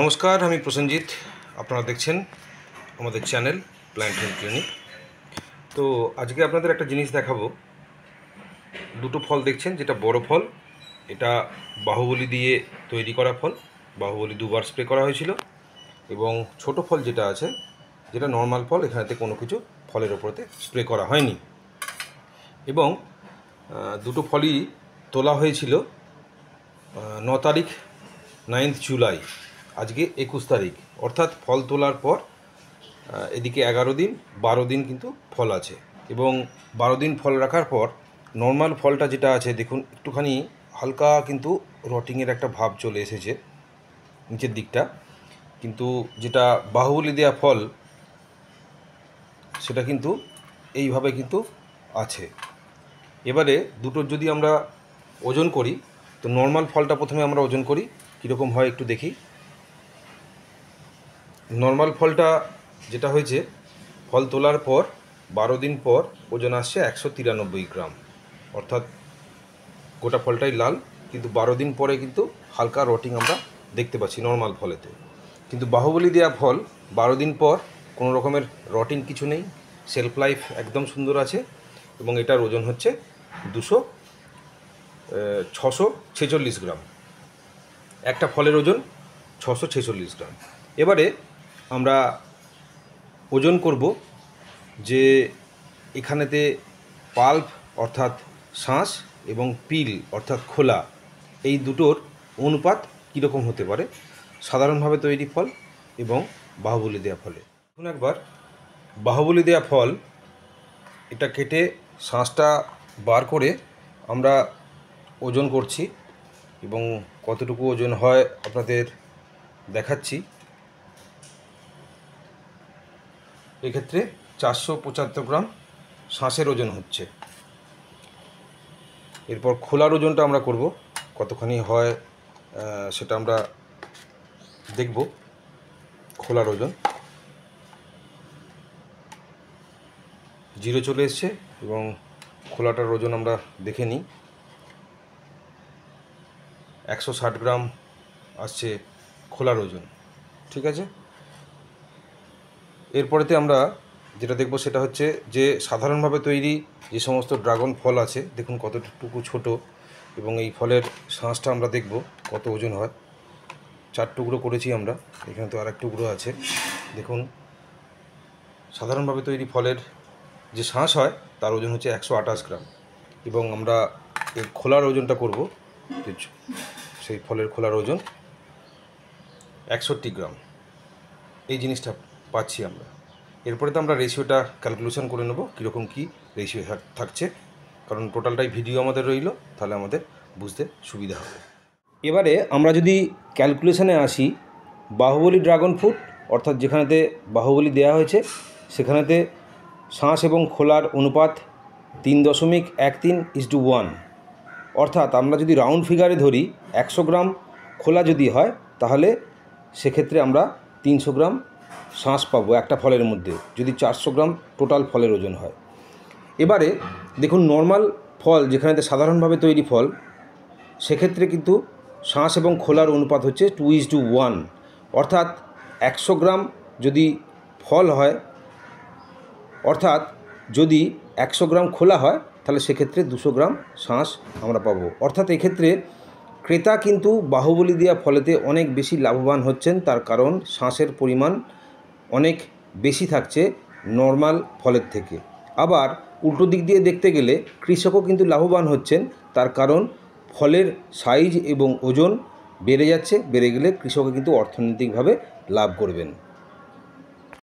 নমস্কার আমি প্রসেনজিৎ আপনারা দেখছেন আমাদের চ্যানেল প্ল্যান্ট হোম ক্লিনিক তো আজকে আপনাদের একটা জিনিস দেখাবো দুটো ফল দেখছেন যেটা বড় ফল এটা বাহুবলি দিয়ে তৈরি করা ফল বাহুবলি দুবার স্প্রে করা হয়েছিল এবং ছোট ফল যেটা আছে যেটা নর্মাল ফল এখানেতে কোনো কিছু ফলের ওপরেতে স্প্রে করা হয়নি এবং দুটো ফলই তোলা হয়েছিল ন তারিখ নাইন্থ জুলাই আজকে একুশ তারিখ অর্থাৎ ফল তোলার পর এদিকে এগারো দিন বারো দিন কিন্তু ফল আছে এবং বারো দিন ফল রাখার পর নর্মাল ফলটা যেটা আছে দেখুন একটুখানি হালকা কিন্তু রটিংয়ের একটা ভাব চলে এসেছে নিচের দিকটা কিন্তু যেটা বাহুবলি দেওয়া ফল সেটা কিন্তু এইভাবে কিন্তু আছে এবারে দুটোর যদি আমরা ওজন করি তো নর্মাল ফলটা প্রথমে আমরা ওজন করি কীরকম হয় একটু দেখি নর্মাল ফলটা যেটা হয়েছে ফল তোলার পর বারো দিন পর ওজন আসছে একশো তিরানব্বই গ্রাম অর্থাৎ গোটা ফলটাই লাল কিন্তু বারো দিন পরে কিন্তু হালকা রটিং আমরা দেখতে পাচ্ছি নর্মাল ফলেতে কিন্তু বাহুবলি দেওয়া ফল বারো দিন পর কোনো রকমের রটিং কিছু নেই সেলফ লাইফ একদম সুন্দর আছে এবং এটার ওজন হচ্ছে দুশো ছশো ছেচল্লিশ গ্রাম একটা ফলের ওজন ছশো ছেচল্লিশ গ্রাম এবারে আমরা ওজন করব যে এখানেতে পাল্প অর্থাৎ শাঁস এবং পিল অর্থাৎ খোলা এই দুটোর অনুপাত কীরকম হতে পারে সাধারণভাবে তৈরি ফল এবং বাহুবলি দেয়া ফলে এখন একবার বাহুবলি দেয়া ফল এটা কেটে শাঁসটা বার করে আমরা ওজন করছি এবং কতটুকু ওজন হয় আপনাদের দেখাচ্ছি এক্ষেত্রে চারশো পঁচাত্তর গ্রাম শাঁসের ওজন হচ্ছে এরপর খোলার ওজনটা আমরা করব কতখানি হয় সেটা আমরা দেখব খোলার ওজন জিরো চলে এসছে এবং খোলাটার ওজন আমরা দেখে নিই একশো ষাট গ্রাম আসছে খোলার ওজন ঠিক আছে এরপরেতে আমরা যেটা দেখব সেটা হচ্ছে যে সাধারণভাবে তৈরি যে সমস্ত ড্রাগন ফল আছে দেখুন কতটুকু ছোট এবং এই ফলের শাঁসটা আমরা দেখব কত ওজন হয় চার টুকরো করেছি আমরা এখানে তো আর এক টুকরো আছে দেখুন সাধারণভাবে তৈরি ফলের যে শাঁস হয় তার ওজন হচ্ছে একশো গ্রাম এবং আমরা এর খোলার ওজনটা করব সেই ফলের খোলার ওজন একষট্টি গ্রাম এই জিনিসটা পাচ্ছি আমরা এরপরে তো আমরা রেশিওটা ক্যালকুলেশন করে নেব কীরকম কী রেশিও থাকছে কারণ টোটালটাই ভিডিও আমাদের রইল তাহলে আমাদের বুঝতে সুবিধা হবে এবারে আমরা যদি ক্যালকুলেশনে আসি বাহুবলী ড্রাগন ফ্রুট অর্থাৎ যেখানেতে বাহুবলী দেয়া হয়েছে সেখানেতে শ্বাস এবং খোলার অনুপাত তিন দশমিক এক তিন ইস টু ওয়ান অর্থাৎ আমরা যদি রাউন্ড ফিগারে ধরি একশো গ্রাম খোলা যদি হয় তাহলে সেক্ষেত্রে আমরা তিনশো গ্রাম শাঁস পাবো একটা ফলের মধ্যে যদি চারশো গ্রাম টোটাল ফলের ওজন হয় এবারে দেখুন নর্মাল ফল যেখানেতে সাধারণভাবে তৈরি ফল সেক্ষেত্রে কিন্তু শাঁস এবং খোলার অনুপাত হচ্ছে টু ইজ টু ওয়ান অর্থাৎ একশো গ্রাম যদি ফল হয় অর্থাৎ যদি একশো গ্রাম খোলা হয় তাহলে সেক্ষেত্রে দুশো গ্রাম শাঁস আমরা পাবো অর্থাৎ এক্ষেত্রে ক্রেতা কিন্তু বাহুবলি দেওয়া ফলেতে অনেক বেশি লাভবান হচ্ছেন তার কারণ শাঁসের পরিমাণ অনেক বেশি থাকছে নর্মাল ফলের থেকে আবার উল্টো দিক দিয়ে দেখতে গেলে কৃষকও কিন্তু লাভবান হচ্ছেন তার কারণ ফলের সাইজ এবং ওজন বেড়ে যাচ্ছে বেড়ে গেলে কৃষকও কিন্তু অর্থনৈতিকভাবে লাভ করবেন